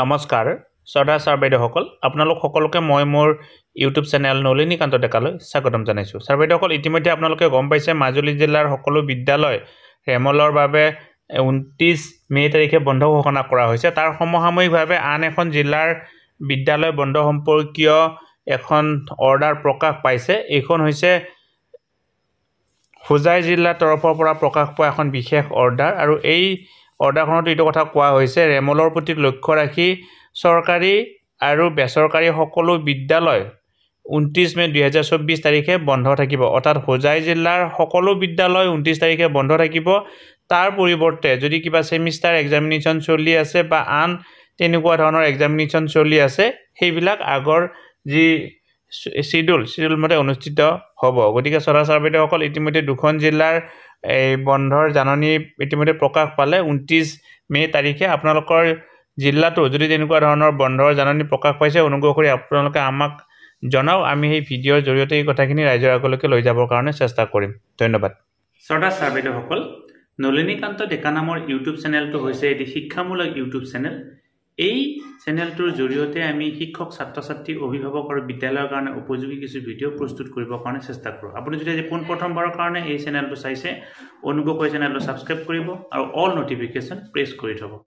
নমস্কাৰ শ্ৰদ্ধা ছাৰ বাইদেউসকল আপোনালোক সকলোকে মই মোৰ ইউটিউব চেনেল নলিনীকান্ত ডেকালৈ স্বাগতম জনাইছোঁ ছাৰ বাইদেউসকল ইতিমধ্যে আপোনালোকে গম পাইছে মাজুলী জিলাৰ সকলো বিদ্যালয় ৰেমলৰ বাবে ঊনত্ৰিছ মে' তাৰিখে বন্ধ ঘোষণা কৰা হৈছে তাৰ সমসাময়িকভাৱে আন এখন জিলাৰ বিদ্যালয় বন্ধ সম্পৰ্কীয় এখন অৰ্ডাৰ প্ৰকাশ পাইছে এইখন হৈছে হোজাই জিলাৰ তৰফৰ পৰা প্ৰকাশ পোৱা এখন বিশেষ অৰ্ডাৰ আৰু এই অৰ্ডাৰখনত এইটো কথা কোৱা হৈছে ৰেমলৰ প্ৰতি লক্ষ্য ৰাখি চৰকাৰী আৰু বেচৰকাৰী সকলো বিদ্যালয় ঊনত্ৰিছ মে' দুহেজাৰ চৌব্বিছ তাৰিখে বন্ধ থাকিব অৰ্থাৎ হোজাই জিলাৰ সকলো বিদ্যালয় ঊনত্ৰিছ তাৰিখে বন্ধ থাকিব তাৰ পৰিৱৰ্তে যদি কিবা ছেমিষ্টাৰ এক্সামিনেশ্যন চলি আছে বা আন তেনেকুৱা ধৰণৰ এক্সামিনেশ্যন চলি আছে সেইবিলাক আগৰ যি চিডুল চিডুল মতে অনুষ্ঠিত হ'ব গতিকে চলাচল বাইদেউসকল ইতিমধ্যে দুখন জিলাৰ এই বন্ধৰ জাননী ইতিমধ্যে প্ৰকাশ পালে ঊনত্ৰিছ মে তাৰিখে আপোনালোকৰ জিলাটো যদি তেনেকুৱা ধৰণৰ বন্ধৰ জাননী প্ৰকাশ পাইছে অনুগ্ৰহ কৰি আপোনালোকে আমাক জনাওক আমি সেই ভিডিঅ'ৰ জৰিয়তে এই কথাখিনি ৰাইজৰ আগলৈকে লৈ যাবৰ কাৰণে চেষ্টা কৰিম ধন্যবাদ শ্ৰদ্ধা ছাৰ বাইদেউসকল নলিনীকান্ত ডেকা নামৰ ইউটিউব চেনেলটো হৈছে এটি শিক্ষামূলক ইউটিউব চেনেল এই চেনেলটোৰ জৰিয়তে আমি শিক্ষক ছাত্ৰ ছাত্ৰী অভিভাৱক আৰু বিদ্যালয়ৰ কাৰণে উপযোগী কিছু ভিডিঅ' প্ৰস্তুত কৰিবৰ কাৰণে চেষ্টা কৰোঁ আপুনি যদি আজি পোনপ্ৰথমবাৰৰ কাৰণে এই চেনেলটো চাইছে অনুগ্ৰহ কৰি চেনেলটো ছাবস্ক্ৰাইব কৰিব আৰু অল নটিফিকেশ্যন প্ৰেছ কৰি থ'ব